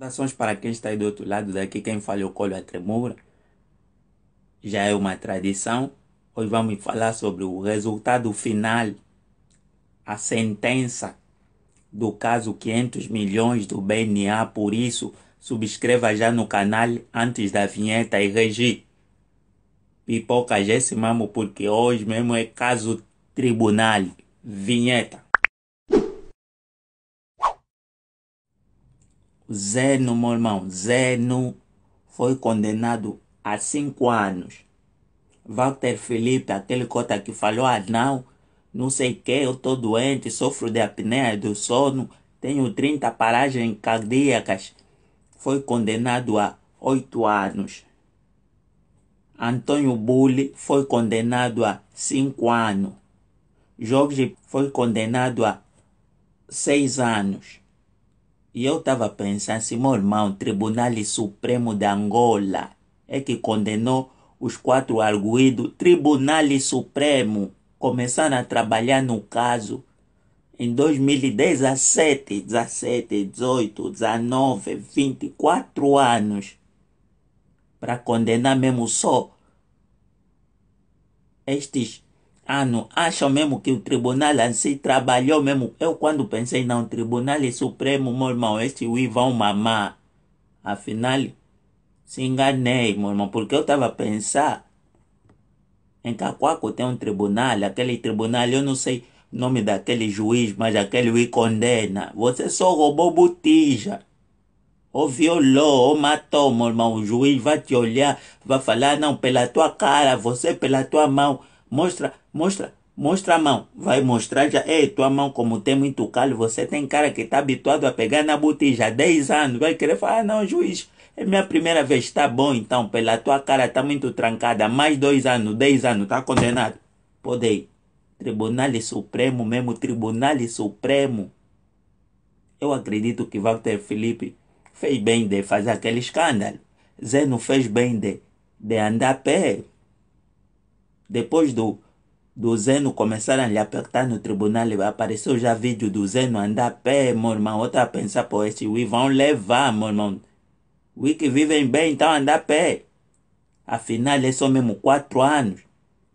Saudações para quem está aí do outro lado daqui, quem fala é o colo a tremura. Já é uma tradição. Hoje vamos falar sobre o resultado final, a sentença do caso 500 milhões do BNA. Por isso, subscreva já no canal antes da vinheta e regi. Pipoca já esse mamo porque hoje mesmo é caso tribunal. Vinheta. Zeno, meu irmão, Zeno foi condenado a cinco anos. Walter Felipe, aquele cota que falou, ah não, não sei o que, eu tô doente, sofro de apneia do sono, tenho 30 paragens cardíacas, foi condenado a oito anos. Antônio Bulli foi condenado a cinco anos. Jorge foi condenado a seis anos. E eu estava pensando assim, meu irmão, o Tribunal Supremo de Angola é que condenou os quatro arguídos. Tribunal Supremo começaram a trabalhar no caso em 2017, 17, 18, 19, 24 anos para condenar mesmo só estes ano ah, acham mesmo que o tribunal assim trabalhou mesmo. Eu quando pensei, não, tribunal é supremo, meu irmão, este Wii vão mamar. Afinal, se enganei, meu irmão, porque eu estava a pensar em Cacuaco tem um tribunal, aquele tribunal, eu não sei o nome daquele juiz, mas aquele Wii condena. Você só roubou botija. Ou violou, ou matou, meu irmão. O juiz vai te olhar, vai falar, não, pela tua cara, você pela tua mão Mostra, mostra, mostra a mão. Vai mostrar já. Ei, tua mão, como tem muito calo, você tem cara que está habituado a pegar na botija há 10 anos. Vai querer falar, ah, não, juiz, é minha primeira vez. Está bom, então, pela tua cara está muito trancada. Mais dois anos, 10 anos, está condenado. Pode ir. Tribunal Supremo mesmo, Tribunal Supremo. Eu acredito que Walter Felipe fez bem de fazer aquele escândalo. Zé não fez bem de, de andar a pé. Depois do, do Zeno começar a lhe apertar no tribunal, apareceu já vídeo do Zeno andar a pé, meu irmão. Outra pensa, pô, este Wii vão levar, meu irmão. Wii que vivem bem, então andar a pé. Afinal, é só mesmo quatro anos.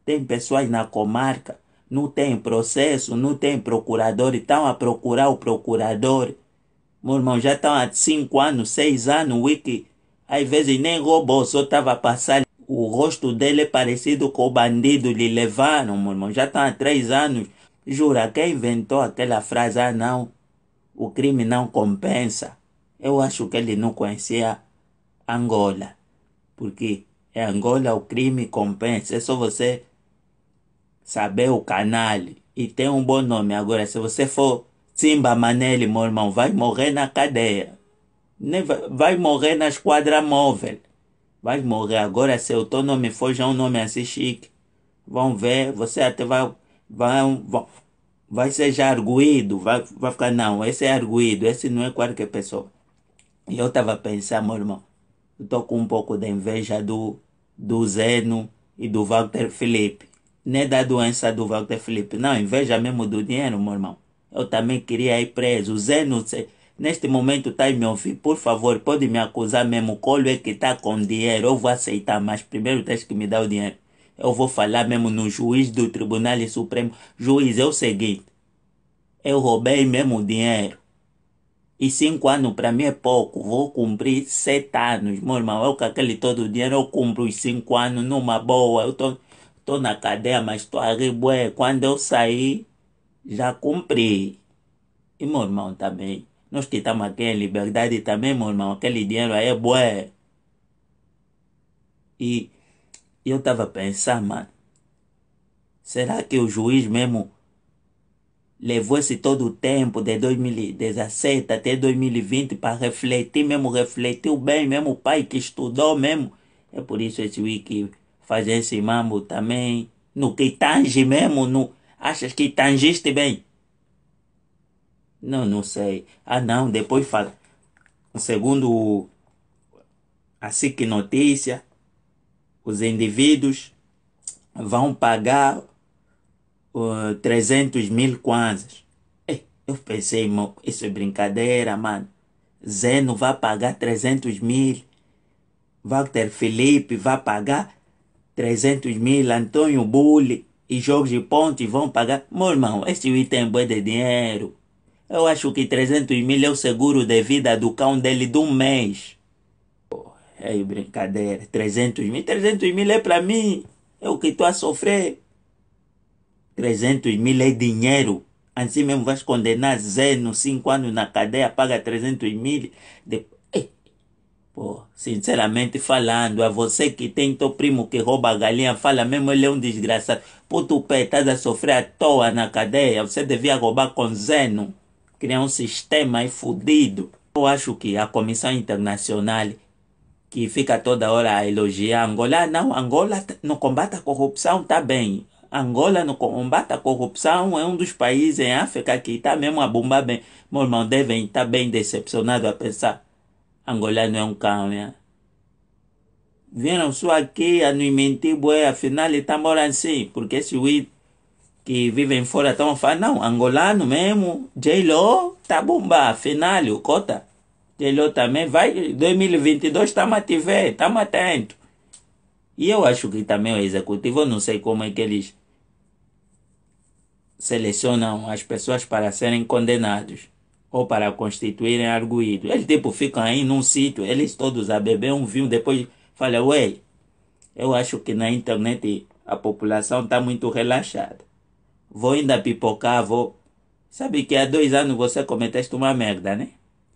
Tem pessoas na comarca, não tem processo, não tem procurador, estão a procurar o procurador. Meu irmão, já estão há cinco anos, seis anos, Wiki. Às vezes nem roubou, só estava passando. O rosto dele é parecido com o bandido. Lhe levaram, meu irmão. Já estão tá há três anos. Jura, quem inventou aquela frase? Ah, não. O crime não compensa. Eu acho que ele não conhecia Angola. Porque em Angola o crime compensa. É só você saber o canal. E tem um bom nome. Agora, se você for Simba Manelli, meu irmão, vai morrer na cadeia. Vai morrer na esquadra móvel. Vai morrer agora, seu é teu nome foi já um nome assim chique. Vão ver, você até vai. Vai, vai, vai ser já arguído. Vai, vai ficar, não, esse é arguído, esse não é qualquer pessoa. E eu tava pensando, meu irmão, eu tô com um pouco de inveja do, do Zeno e do Walter Felipe. nem é da doença do Walter Felipe, não, inveja mesmo do dinheiro, meu irmão. Eu também queria ir preso. O Zeno. Se, Neste momento está me ouvir, por favor, pode me acusar mesmo. Colo é que está com dinheiro, eu vou aceitar, mas primeiro tens que me dar o dinheiro. Eu vou falar mesmo no juiz do Tribunal Supremo. Juiz, é o seguinte: eu roubei mesmo o dinheiro. E cinco anos para mim é pouco. Vou cumprir sete anos, meu irmão. Eu com aquele todo o dinheiro, eu cumpro os cinco anos numa boa. Eu tô, tô na cadeia, mas tô arribué. Quando eu sair, já cumpri. E meu irmão também nós que estamos aqui em liberdade também, meu irmão, aquele dinheiro aí é bué. E eu estava a pensar, mano, será que o juiz mesmo levou esse todo o tempo de 2017 até 2020 para refletir mesmo, refletiu bem mesmo, o pai que estudou mesmo. É por isso esse wiki faz esse mambo também, no que tange mesmo, no, achas que tangiste bem. Não, não sei. Ah, não, depois fala. Segundo a SIC Notícia, os indivíduos vão pagar uh, 300 mil kwanzas. Eu pensei, irmão, isso é brincadeira, mano. Zé não vai pagar 300 mil. Walter Felipe vai pagar 300 mil. Antônio Bulli e Jorge Ponte vão pagar. Meu irmão, esse item é de dinheiro. Eu acho que 300 mil é o seguro de vida do cão dele de um mês. É brincadeira, 300 mil, 300 mil é para mim, é o que estou a sofrer. 300 mil é dinheiro, assim mesmo vais condenar Zeno, 5 anos na cadeia, paga 300 mil. De... Pô, sinceramente falando, a é você que tem teu primo que rouba a galinha, fala mesmo, ele é um desgraçado. Puto pé, estás a sofrer à toa na cadeia, você devia roubar com Zeno criar um sistema aí fudido. Eu acho que a Comissão Internacional, que fica toda hora a elogiar Angola, não, Angola no combate à corrupção está bem. Angola no combate à corrupção é um dos países em África que está mesmo a bombar bem. Meu irmão, devem estar tá bem decepcionado a pensar. Angola não é um cão, né? Viram só aqui a nos mentir, boé, afinal ele está morando assim, porque esse Wii que vivem fora estão falar, não, angolano mesmo, J-Lo tá bomba, o cota. J-Lo também vai, 2022 estamos ativer, estamos atentos. E eu acho que também o executivo, eu não sei como é que eles selecionam as pessoas para serem condenados ou para constituírem arguído. Eles tipo ficam aí num sítio, eles todos a beber um vinho, depois fala, ué, eu acho que na internet a população está muito relaxada vou ainda pipocar, vou. Sabe que há dois anos você cometeste uma merda, né?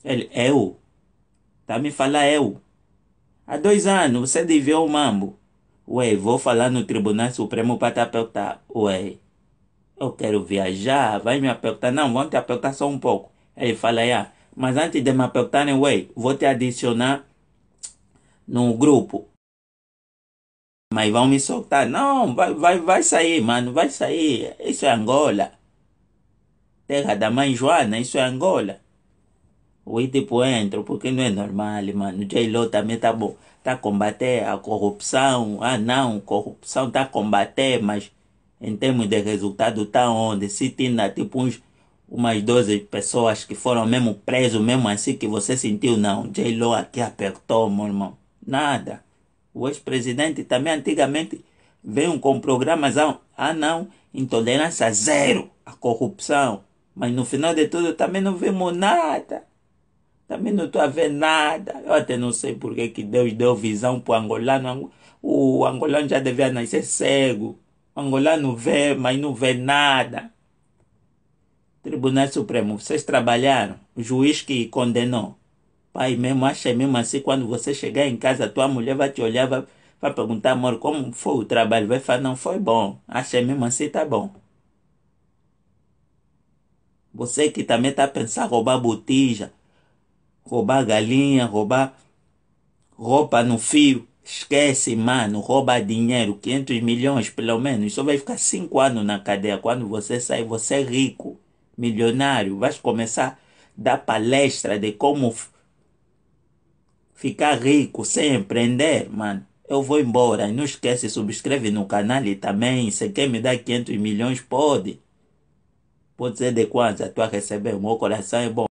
Ele, é eu? Tá me falando é eu? Há dois anos você devia o mambo. Ué, vou falar no Tribunal Supremo para te apertar. Ué, eu quero viajar, vai me apertar. Não, vão te apertar só um pouco. Ele fala, ah, mas antes de me apertar ué, vou te adicionar no grupo. Mas vão me soltar. Não, vai, vai, vai sair, mano, vai sair. Isso é Angola. Terra da mãe Joana, isso é Angola. O tipo entro, porque não é normal, mano. O J-Lo também tá bom. Tá combater a corrupção. Ah, não, corrupção tá combater, mas em termos de resultado tá onde? Se tinha tipo uns, umas 12 pessoas que foram mesmo presos, mesmo assim que você sentiu, não. J-Lo aqui apertou, meu irmão. Nada o ex-presidente também antigamente veio com programas ah não, intolerância zero à corrupção. Mas no final de tudo também não vimos nada. Também não estou a ver nada. Eu até não sei porque que Deus deu visão para o angolano. O angolano já devia nascer cego. O angolano vê, mas não vê nada. Tribunal Supremo, vocês trabalharam. O juiz que condenou. Pai mesmo, acha assim, mesmo assim, quando você chegar em casa, tua mulher vai te olhar, vai, vai perguntar, amor, como foi o trabalho? Vai falar, não foi bom. Acha mesmo assim, tá bom. Você que também está pensando roubar botija, roubar galinha, roubar roupa no fio, esquece, mano, rouba dinheiro, 500 milhões pelo menos. Só vai ficar 5 anos na cadeia. Quando você sair, você é rico, milionário. Vai começar a dar palestra de como ficar rico sem empreender, mano, eu vou embora. Não esquece, subscreve no canal e também, se quer me dar 500 milhões, pode. Pode ser de quantos é a tua receber, o meu coração é bom.